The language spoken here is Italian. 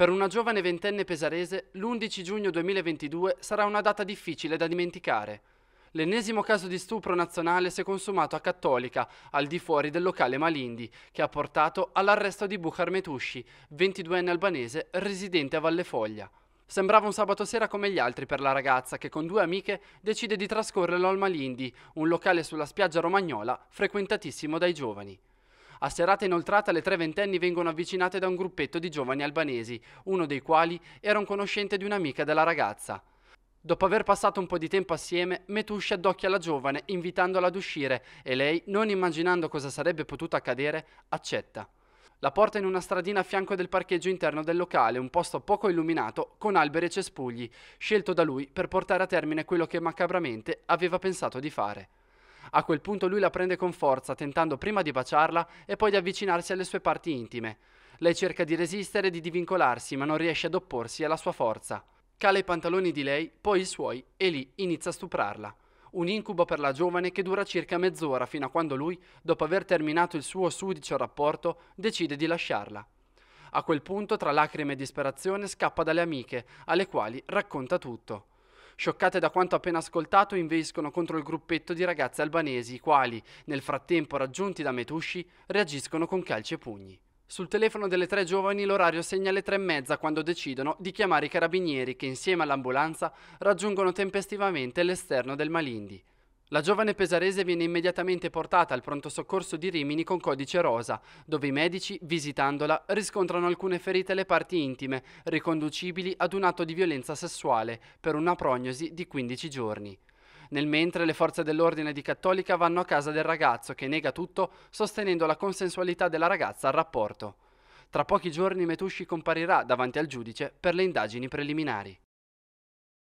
Per una giovane ventenne pesarese, l'11 giugno 2022 sarà una data difficile da dimenticare. L'ennesimo caso di stupro nazionale si è consumato a Cattolica, al di fuori del locale Malindi, che ha portato all'arresto di Bukhar Metushi, 22enne albanese residente a Valle Foglia. Sembrava un sabato sera come gli altri per la ragazza che con due amiche decide di trascorrerlo al Malindi, un locale sulla spiaggia romagnola frequentatissimo dai giovani. A serata inoltrata le tre ventenni vengono avvicinate da un gruppetto di giovani albanesi, uno dei quali era un conoscente di un'amica della ragazza. Dopo aver passato un po' di tempo assieme, Metuscia addocchia la giovane invitandola ad uscire e lei, non immaginando cosa sarebbe potuto accadere, accetta. La porta in una stradina a fianco del parcheggio interno del locale, un posto poco illuminato, con alberi e cespugli, scelto da lui per portare a termine quello che macabramente aveva pensato di fare. A quel punto lui la prende con forza, tentando prima di baciarla e poi di avvicinarsi alle sue parti intime. Lei cerca di resistere e di divincolarsi, ma non riesce ad opporsi alla sua forza. Cala i pantaloni di lei, poi i suoi, e lì inizia a stuprarla. Un incubo per la giovane che dura circa mezz'ora fino a quando lui, dopo aver terminato il suo sudicio rapporto, decide di lasciarla. A quel punto, tra lacrime e disperazione, scappa dalle amiche, alle quali racconta tutto. Scioccate da quanto appena ascoltato, inveiscono contro il gruppetto di ragazze albanesi, i quali, nel frattempo raggiunti da Metusci, reagiscono con calci e pugni. Sul telefono delle tre giovani l'orario segna le tre e mezza quando decidono di chiamare i carabinieri che insieme all'ambulanza raggiungono tempestivamente l'esterno del Malindi. La giovane pesarese viene immediatamente portata al pronto soccorso di Rimini con codice rosa, dove i medici, visitandola, riscontrano alcune ferite alle parti intime, riconducibili ad un atto di violenza sessuale, per una prognosi di 15 giorni. Nel mentre le forze dell'ordine di Cattolica vanno a casa del ragazzo che nega tutto, sostenendo la consensualità della ragazza al rapporto. Tra pochi giorni Metusci comparirà davanti al giudice per le indagini preliminari.